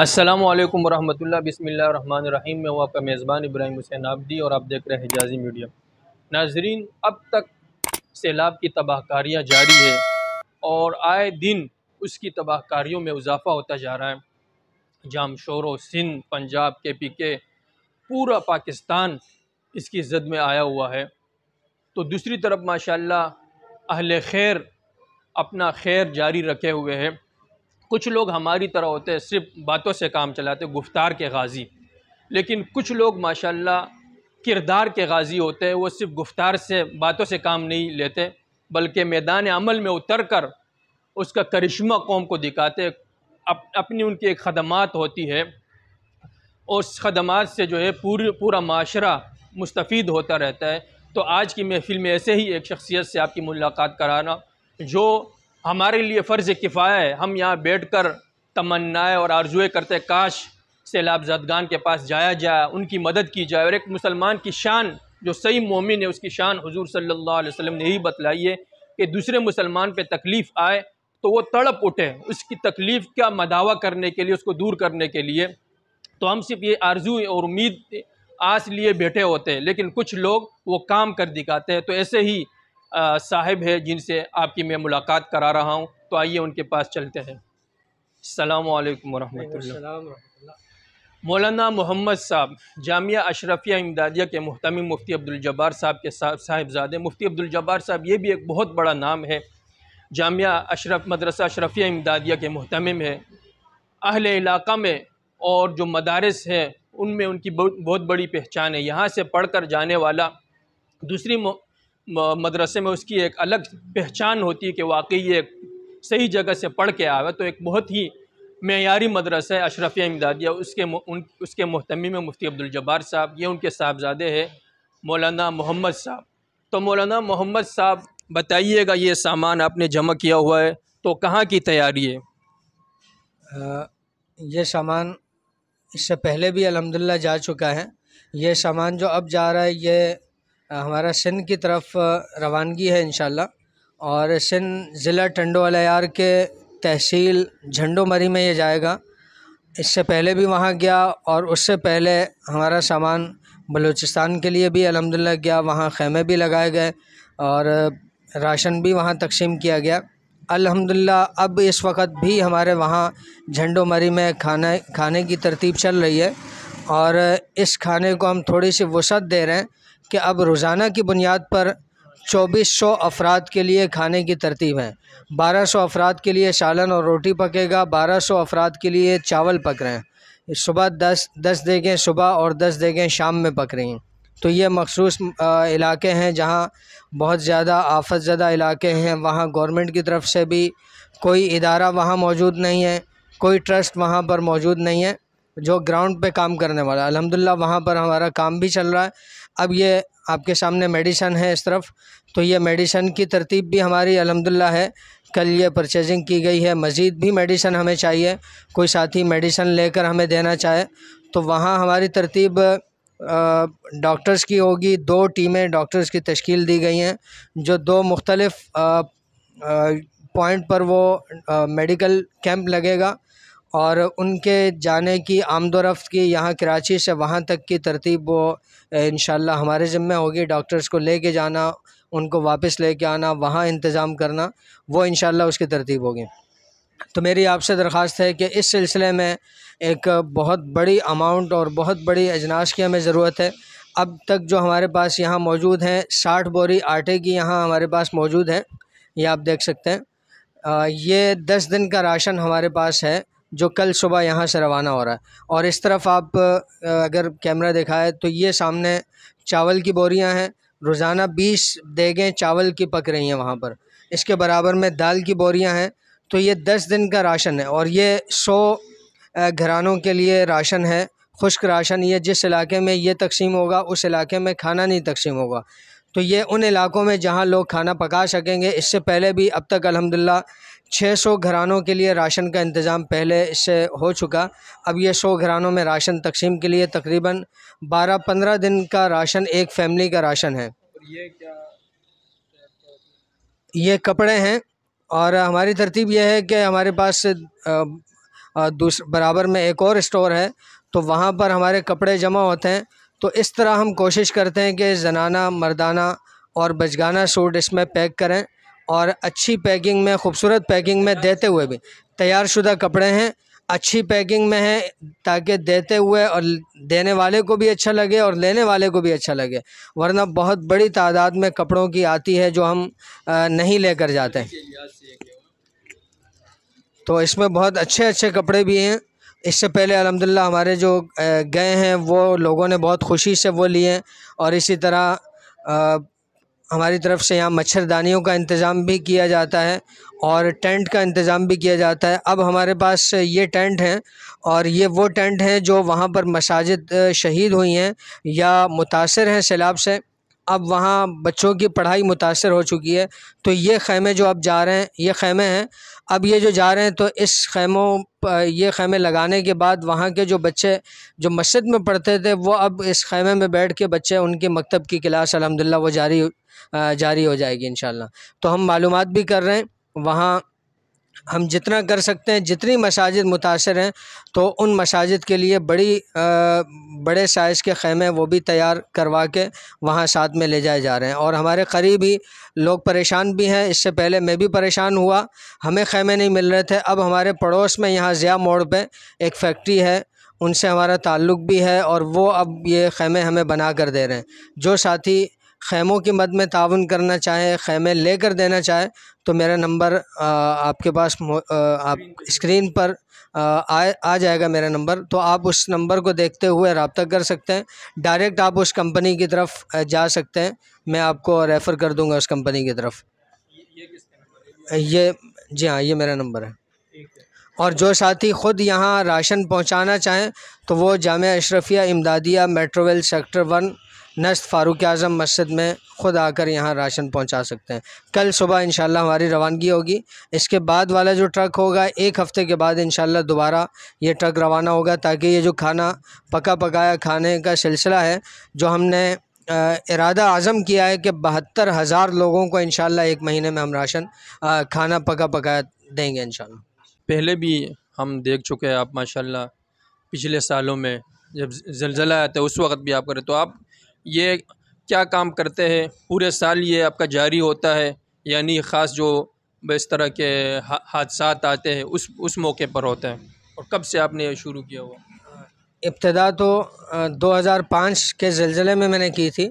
असलम वरहमल बसमीम मैं हूँ आपका मेज़बान इब्राहिम हुसैन आबदी और आप देख रहे हैं हिजाजी मीडिया नाजरीन अब तक सैलाब की तबाहकारियाँ जारी है और आए दिन उसकी तबाहकारियों में इजाफा होता जा रहा है जाम शोरो सिंध पंजाब के पी के पूरा पाकिस्तान इसकी जद में आया हुआ है तो दूसरी तरफ माशा अहल खैर अपना खैर जारी रखे हुए है कुछ लोग हमारी तरह होते हैं सिर्फ बातों से काम चलाते गुफ्तार के गाजी लेकिन कुछ लोग माशाल्लाह किरदार के गाजी होते हैं वो सिर्फ गुफ्तार से बातों से काम नहीं लेते बल्कि मैदान अमल में उतर कर उसका करिश्मा कौम को दिखाते अप, अपनी उनकी एक खदमात होती है उस खदमात से जो है पूरी पूरा माशरा मुस्तफ़ होता रहता है तो आज की महफिल में ऐसे ही एक शख्सियत से आपकी मुलाकात कराना जो हमारे लिए फ़र्ज़ किफ़ाया है हम यहाँ बैठ कर तमन्नाएँ और आर्जुए करते काश सैलाब जदगान के पास जाया जाए उनकी मदद की जाए और एक मुसलमान की शान जो सही मोमिन है उसकी शान हजूर सल्ला वसम ने यही बतलाई है कि दूसरे मुसलमान पर तकलीफ़ आए तो वो तड़प उठे उसकी तकलीफ़ का मदावा करने के लिए उसको दूर करने के लिए तो हम सिर्फ ये आरजू और उम्मीद आस लिए बैठे होते हैं लेकिन कुछ लोग वो काम कर दिखाते हैं तो ऐसे ही साहिब है जिनसे आपकी मैं मुलाकात करा रहा हूँ तो आइए उनके पास चलते हैं अलैक्म वरहमतुल्लाह मौलाना मोहम्मद साहब जामिया अशरफिया इमदादिया के महतम मुफ्ती अब्दुलजब्बार साहब के साहिबजादे मुफ्ती अब्दुलजब्बार साहब ये भी एक बहुत बड़ा नाम है जामिया अशरफ मदरसा अशरफिया इमदादिया के महतम है अहल इलाका में और जो मदारस हैं उनमें उनकी बहुत बड़ी पहचान है यहाँ से पढ़ कर जाने वाला दूसरी मदरसे में उसकी एक अलग पहचान होती है कि वाकई ये सही जगह से पढ़ के आवे तो एक बहुत ही मैारी मदरसा है अशरफिया इमदादिया उसके उन उसके महतमी में मुफ्ती अब्दुलजब्बार साहब ये उनके साहबजादे हैं मौलाना मोहम्मद साहब तो मौलाना मोहम्मद साहब बताइएगा ये सामान आपने जमा किया हुआ है तो कहाँ की तैयारी है आ, ये सामान इससे पहले भी अलहमदिल्ला जा चुका है ये सामान जो अब जा रहा है ये हमारा सिंध की तरफ रवानगी है इन और सिंध ज़िला टंडो यार के तहसील झंडोमरी में ये जाएगा इससे पहले भी वहाँ गया और उससे पहले हमारा सामान बलूचिस्तान के लिए भी अलहमदिल्ला गया वहाँ खेमे भी लगाए गए और राशन भी वहाँ तकसीम किया गया अल्हम्दुलिल्लाह अब इस वक्त भी हमारे वहाँ झंडोमरी में खाना खाने की तरतीब चल रही है और इस खाने को हम थोड़ी सी वसअत दे रहे हैं कि अब रोज़ाना की बुनियाद पर चौबीस सौ अफराद के लिए खाने की तरतीब है बारह सौ अफराद के लिए सालन और रोटी पकेगा बारह सौ अफराद के लिए चावल पक रहे हैं सुबह दस दस देगें सुबह और दस देखें शाम में पक रही हैं तो ये मखसूस इलाके हैं जहाँ बहुत ज़्यादा आफत ज़दा इलाके हैं वहाँ गवर्नमेंट की तरफ से भी कोई इदारा वहाँ मौजूद नहीं है कोई ट्रस्ट वहाँ पर मौजूद नहीं है जो ग्राउंड पे काम करने वाला अलहमदिल्ला वहाँ पर हमारा काम भी चल रहा है अब ये आपके सामने मेडिसन है इस तरफ तो ये मेडिसन की तरतीब भी हमारी अलहमदिल्ला है कल ये परचेजिंग की गई है मज़ीद भी मेडिसन हमें चाहिए कोई साथी मेडिसन लेकर हमें देना चाहे तो वहाँ हमारी तरतीब डॉक्टर्स की होगी दो टीमें डॉक्टर्स की तश्कील दी गई हैं जो दो मुख्तलफ़ पॉइंट पर वो मेडिकल कैंप लगेगा और उनके जाने की आमदोरफ़्त की यहाँ कराची से वहाँ तक की तरतीब वो इन हमारे ज़िम्मे होगी डॉक्टर्स को ले कर जाना उनको वापस ले कर आना वहाँ इंतज़ाम करना वो इन उसकी तरतीब होगी तो मेरी आपसे दरख्वास्त है कि इस सिलसिले में एक बहुत बड़ी अमाउंट और बहुत बड़ी अजनास की हमें ज़रूरत है अब तक जो हमारे पास यहाँ मौजूद हैं साठ बोरी आटे की यहाँ हमारे पास मौजूद है ये आप देख सकते हैं आ, ये दस दिन का राशन हमारे पास है जो कल सुबह यहाँ से रवाना हो रहा है और इस तरफ आप अगर कैमरा दिखाए तो ये सामने चावल की बोरियाँ हैं रोज़ाना बीस देगें चावल की पक रही हैं वहाँ पर इसके बराबर में दाल की बोरियाँ हैं तो ये दस दिन का राशन है और ये सौ घरानों के लिए राशन है खुश्क राशन ये जिस इलाके में ये तकसीम होगा उस इलाके में खाना नहीं तकसीम होगा तो ये उन इलाकों में जहाँ लोग खाना पका सकेंगे इससे पहले भी अब तक अलहमदिल्ला छः सौ घरानों के लिए राशन का इंतज़ाम पहले से हो चुका अब ये सौ घरानों में राशन तकसीम के लिए तकरीबन बारह पंद्रह दिन का राशन एक फैमिली का राशन है ये कपड़े हैं और हमारी तरतीब यह है कि हमारे पास बराबर में एक और स्टोर है तो वहाँ पर हमारे कपड़े जमा होते हैं तो इस तरह हम कोशिश करते हैं कि जनाना मर्दाना और बजगाना सूट इसमें पैक करें और अच्छी पैकिंग में ख़ूबसूरत पैकिंग में देते हुए भी तैयार शुदा कपड़े हैं अच्छी पैकिंग में है ताकि देते हुए और देने वाले को भी अच्छा लगे और लेने वाले को भी अच्छा लगे वरना बहुत बड़ी तादाद में कपड़ों की आती है जो हम नहीं लेकर जाते हैं तो इसमें बहुत अच्छे अच्छे कपड़े भी हैं इससे पहले अलहमदिल्ला हमारे जो गए हैं वो लोगों ने बहुत खुशी से वो लिए और इसी तरह हमारी तरफ़ से यहाँ मच्छरदानियों का इंतज़ाम भी किया जाता है और टेंट का इंतज़ाम भी किया जाता है अब हमारे पास ये टेंट हैं और ये वो टेंट हैं जो वहाँ पर मसाजिद शहीद हुई हैं या मुतासर हैं सैलाब से अब वहाँ बच्चों की पढ़ाई मुतासर हो चुकी है तो ये ख़ैमे जो अब जा रहे हैं ये ख़ैमे हैं अब ये जो जा रहे हैं तो इस ख़ैमों ये ख़ैमे लगाने के बाद वहाँ के जो बच्चे जो मस्जिद में पढ़ते थे वो अब इस ख़ैमे में बैठ के बच्चे उनके मकतब की क्लास अलहमदिल्ला वो जारी जारी हो जाएगी इन तो हम मालूम भी कर रहे हैं वहाँ हम जितना कर सकते हैं जितनी मसाजिद मुतासर हैं तो उन मसाजिद के लिए बड़ी आ, बड़े साइज़ के खेमे वो भी तैयार करवा के वहाँ साथ में ले जाए जा रहे हैं और हमारे करीब ही लोग परेशान भी हैं इससे पहले मैं भी परेशान हुआ हमें खेमे नहीं मिल रहे थे अब हमारे पड़ोस में यहाँ ज़िया मोड़ पर एक फ़ैक्ट्री है उनसे हमारा ताल्लुक़ भी है और वो अब ये खेमे हमें बना कर दे रहे हैं जो साथी ख़ैमों की मद में ताउन करना चाहें खेमे लेकर देना चाहें तो मेरा नंबर आपके पास आप स्क्रीन पर आ आ जाएगा मेरा नंबर तो आप उस नंबर को देखते हुए रबता कर सकते हैं डायरेक्ट आप उस कंपनी की तरफ जा सकते हैं मैं आपको रेफ़र कर दूंगा उस कंपनी की तरफ ये जी हाँ ये मेरा नंबर है और जो साथी ख़ुद यहाँ राशन पहुँचाना चाहें तो वो जाम Ashrafia Imdadia Metroville sector one नस्त फ़ारूक आज़म मस्जिद में ख़ुद आकर यहाँ राशन पहुँचा सकते हैं कल सुबह इन हमारी रवानगी होगी इसके बाद वाला जो ट्रक होगा एक हफ़्ते के बाद इन दोबारा ये ट्रक रवाना होगा ताकि ये जो खाना पका पकाया खाने का सिलसिला है जो हमने इरादा आज़म किया है कि बहत्तर हज़ार लोगों को इन एक महीने में हम राशन खाना पका पकाया देंगे इन पहले भी हम देख चुके हैं आप माशाल्लाह पिछले सालों में जब जलजला आया था उस वक्त भी आप करें तो आप ये क्या काम करते हैं पूरे साल ये आपका जारी होता है यानी ख़ास जो इस तरह के हादसा आते हैं उस उस मौके पर होते हैं और कब से आपने शुरू किया हुआ इब्तदा तो 2005 के जलजले में मैंने की थी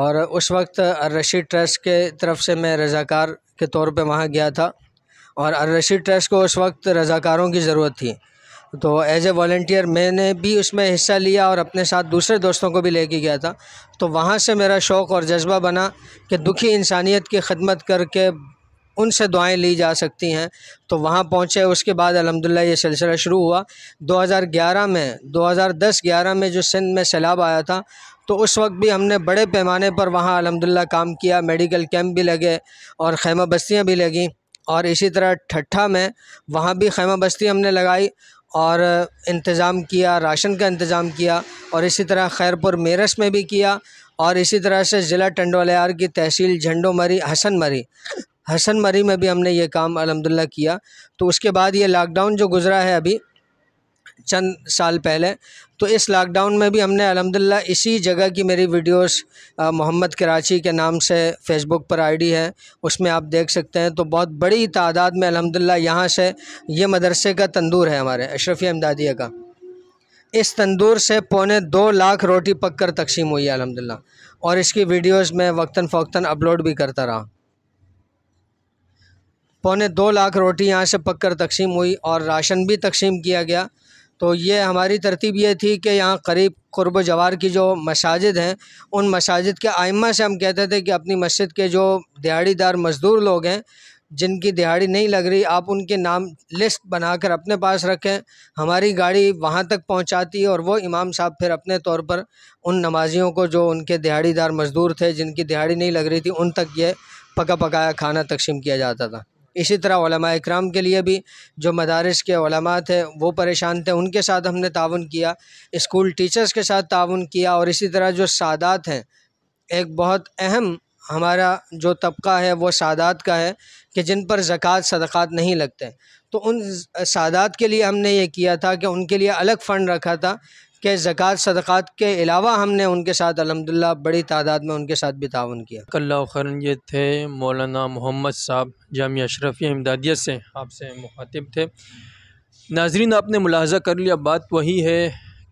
और उस वक्त रशीद ट्रस्ट के तरफ से मैं रज़ाकार के तौर पे वहाँ गया था और रशीद ट्रस्ट को उस वक्त रज़ाकारों की ज़रूरत थी तो एज ए वॉल्टियर मैंने भी उसमें हिस्सा लिया और अपने साथ दूसरे दोस्तों को भी लेके गया था तो वहाँ से मेरा शौक़ और जज्बा बना कि दुखी इंसानियत की खदमत करके उनसे दुआएं ली जा सकती हैं तो वहाँ पहुँचे उसके बाद अलहमदिल्ला ये सिलसिला शुरू हुआ 2011 में 2010-11 में जो सिंध में सैलाब आया था तो उस वक्त भी हमने बड़े पैमाने पर वहाँ अलहमदिल्ला काम किया मेडिकल कैंप भी लगे और खैमा बस्तियाँ भी लगीं और इसी तरह ठट्ठा में वहाँ भी खैमा बस्ती हमने लगाई और इंतज़ाम किया राशन का इंतज़ाम किया और इसी तरह खैरपुर मेरस में भी किया और इसी तरह से ज़िला टंडोलियार की तहसील झंडो मरी हसन मरी हसन मरी में भी हमने ये काम अलहमदिल्ला किया तो उसके बाद ये लॉकडाउन जो गुज़रा है अभी चंद साल पहले तो इस लॉकडाउन में भी हमने अलहमदिल्ला इसी जगह की मेरी वीडियोस मोहम्मद कराची के नाम से फेसबुक पर आईडी है उसमें आप देख सकते हैं तो बहुत बड़ी तादाद में अलहमदिल्ला यहाँ से ये मदरसे का तंदूर है हमारे अशरफ़ी अमदादिया का इस तंदूर से पौने दो लाख रोटी पक कर तकसीम हुई है अलहमदिल्ला और इसकी वीडियोज़ में वक्ता फ़ौक्ता अपलोड भी करता रहा पौने दो लाख रोटी यहाँ से पक कर तकसीम हुई और राशन भी तकसीम किया गया तो ये हमारी तरतीब ये थी कि यहाँ करीब क़ुरब जवार की जो मसाजिद हैं उन मसाजिद के आइमा से हम कहते थे कि अपनी मस्जिद के जो दिहाड़ीदार मज़दूर लोग हैं जिनकी दिहाड़ी नहीं लग रही आप उनके नाम लिस्ट बनाकर अपने पास रखें हमारी गाड़ी वहाँ तक पहुँचाती है और वो इमाम साहब फिर अपने तौर पर उन नमाजियों को जो उनके दिहाड़ीदार मज़दूर थे जिनकी दिहाड़ी नहीं लग रही थी उन तक ये पका पकाया खाना तकसीम किया जाता था इसी तरह इक्राम के लिए भी जो मदारस के थे वो परेशान थे उनके साथ हमने ताउन किया स्कूल टीचर्स के साथ ताउन किया और इसी तरह जो सादात हैं एक बहुत अहम हमारा जो तबका है वो सादात का है कि जिन पर ज़क़़त सदक़ात नहीं लगते तो उन सादात के लिए हमने ये किया था कि उनके लिए अलग फ़ंड रखा था के ज़क़़त सदक़ात के अलावा हमने उनके साथ अलहमदिल्ला बड़ी तादाद में उनके साथ भी ताउन किया कल्ला खरन ये थे मौलाना मोहम्मद साहब जामिया अशरफिया इमदादियत से आपसे मुखातिब थे नाजरीन आपने मुलाजा कर लिया बात वही है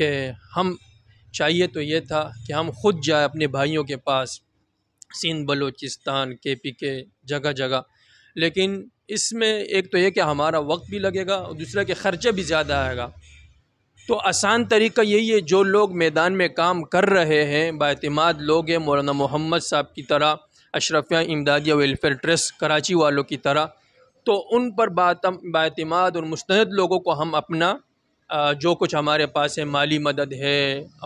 कि हम चाहिए तो ये था कि हम खुद जाए अपने भाइयों के पास सिंध बलोचिस्तान के पी के जगह जगह लेकिन इसमें एक तो ये कि हमारा वक्त भी लगेगा और दूसरा कि ख़र्चा भी ज़्यादा आएगा तो आसान तरीका यही है जो लोग मैदान में काम कर रहे हैं बातमाद लोग हैं मौलाना मोहम्मद साहब की तरह अशरफिया इमदादिया वेलफेयर ट्रस्ट कराची वालों की तरह तो उन पर बातमाद और मुस्तद लोगों को हम अपना जो कुछ हमारे पास है माली मदद है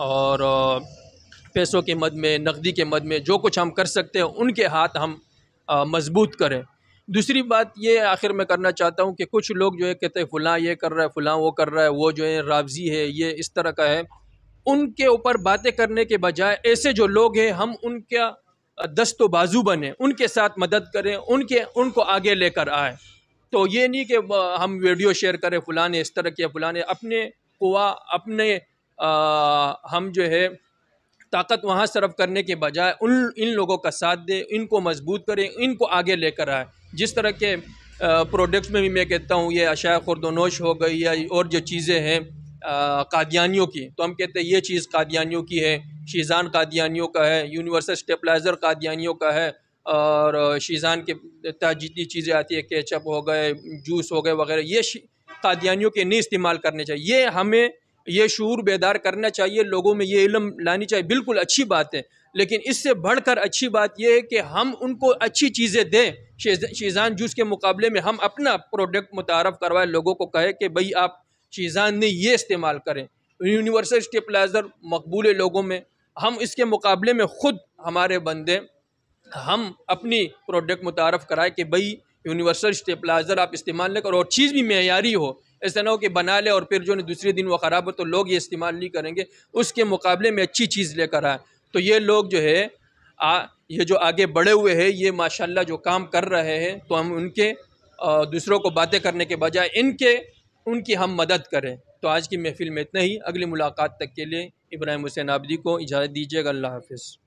और पैसों के मद में नकदी के मद में जो कुछ हम कर सकते हैं उनके हाथ हम मजबूत करें दूसरी बात ये आखिर मैं करना चाहता हूँ कि कुछ लोग जो है कहते हैं फ़लाँ ये कर रहा है फ़लाँ वो कर रहा है वो जो है रावजी है ये इस तरह का है उनके ऊपर बातें करने के बजाय ऐसे जो लोग हैं हम उनका दस्तो बाजू बने उनके साथ मदद करें उनके उनको आगे लेकर आए तो ये नहीं कि हम वीडियो शेयर करें फ़लाने इस तरह के फलाने अपने कुआ अपने आ, हम जो है ताकत वहाँ सरफ करने के बजाय उन इन लोगों का साथ दे इनको मजबूत करें इनको आगे लेकर आए जिस तरह के प्रोडक्ट्स में भी मैं कहता हूँ ये अशा खुरदनोश हो गई या और जो चीज़ें हैं कादियानियों की तो हम कहते हैं ये चीज़ कादियानियों की है शीज़ान कादियानियों का है यूनिवर्सल स्टेपलाइज़र कादियानियों का है और शीज़ान के तहत जितनी चीज़ें आती है केचप हो गए जूस हो गए वगैरह ये कादियानियों के नहीं इस्तेमाल करने चाहिए ये हमें ये शूर बेदार करना चाहिए लोगों में ये इलम लानी चाहिए बिल्कुल अच्छी बात है लेकिन इससे बढ़कर अच्छी बात यह है कि हम उनको अच्छी चीज़ें दें शीज़ान जूस के मुकाबले में हम अपना प्रोडक्ट मुतारफ़ करवाएं लोगों को कहें कि भाई आप शीज़ान ने ये इस्तेमाल करें यूनिवर्सल स्टेपलाइज़र मकबूल लोगों में हम इसके मुकाबले में ख़ुद हमारे बंदे हम अपनी प्रोडक्ट मुतारफ़ कराएँ कि भाई यूनिवर्सल स्टेपलाइज़र आप इस्तेमाल न करो और चीज़ भी मैारी हो ऐसा ना हो कि बना ले और फिर जो दूसरे दिन वो ख़राब हो तो लोग ये इस्तेमाल नहीं करेंगे उसके मुकाबले में अच्छी चीज़ लेकर आए तो ये लोग जो है आ, ये जो आगे बढ़े हुए हैं ये माशाल्लाह जो काम कर रहे हैं तो हम उनके दूसरों को बातें करने के बजाय इनके उनकी हम मदद करें तो आज की महफिल में इतना ही अगली मुलाकात तक के लिए इब्राहिम हुसैन आबदी को इजाज़त दीजिएगा अल्लाह हाफिज़